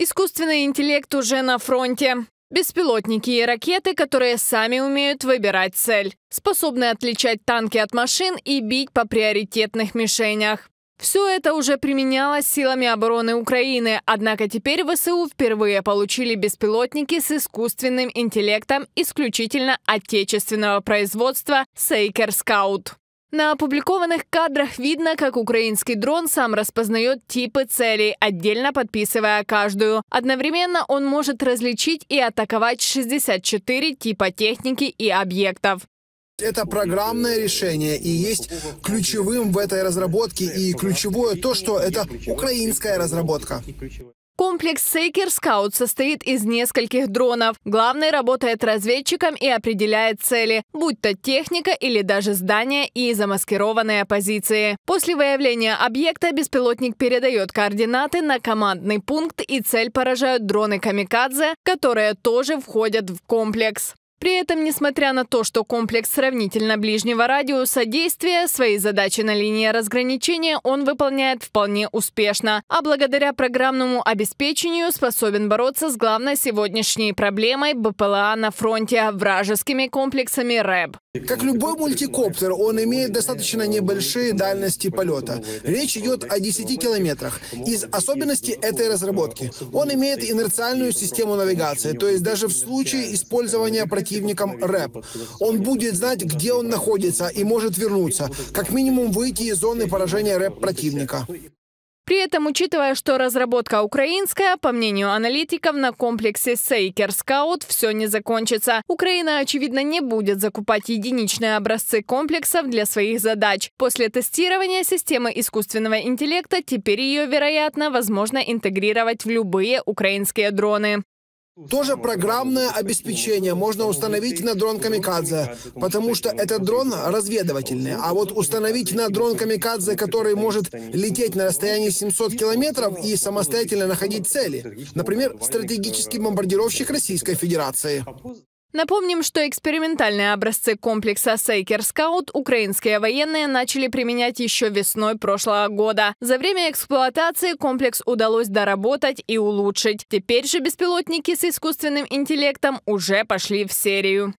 Искусственный интеллект уже на фронте. Беспилотники и ракеты, которые сами умеют выбирать цель, способны отличать танки от машин и бить по приоритетных мишенях. Все это уже применялось силами обороны Украины, однако теперь ВСУ впервые получили беспилотники с искусственным интеллектом исключительно отечественного производства «Сейкер Скаут». На опубликованных кадрах видно, как украинский дрон сам распознает типы целей, отдельно подписывая каждую. Одновременно он может различить и атаковать 64 типа техники и объектов. Это программное решение и есть ключевым в этой разработке, и ключевое то, что это украинская разработка. Комплекс «Сейкер Скаут» состоит из нескольких дронов. Главный работает разведчиком и определяет цели, будь то техника или даже здание и замаскированные позиции. После выявления объекта беспилотник передает координаты на командный пункт и цель поражают дроны «Камикадзе», которые тоже входят в комплекс. При этом, несмотря на то, что комплекс сравнительно ближнего радиуса действия, свои задачи на линии разграничения он выполняет вполне успешно, а благодаря программному обеспечению способен бороться с главной сегодняшней проблемой БПЛА на фронте – вражескими комплексами РЭБ. Как любой мультикоптер, он имеет достаточно небольшие дальности полета. Речь идет о 10 километрах. Из особенностей этой разработки он имеет инерциальную систему навигации, то есть даже в случае использования против противником рэп. Он будет знать, где он находится и может вернуться, как минимум выйти из зоны поражения рэп противника. При этом, учитывая, что разработка украинская, по мнению аналитиков, на комплексе Сейкер Скаут все не закончится. Украина, очевидно, не будет закупать единичные образцы комплексов для своих задач. После тестирования системы искусственного интеллекта теперь ее, вероятно, возможно интегрировать в любые украинские дроны. Тоже программное обеспечение можно установить на дрон Камикадзе, потому что этот дрон разведывательный. А вот установить на дрон Камикадзе, который может лететь на расстоянии 700 километров и самостоятельно находить цели, например, стратегический бомбардировщик Российской Федерации. Напомним, что экспериментальные образцы комплекса Сейкер Скаут украинские военные начали применять еще весной прошлого года. За время эксплуатации комплекс удалось доработать и улучшить. Теперь же беспилотники с искусственным интеллектом уже пошли в серию.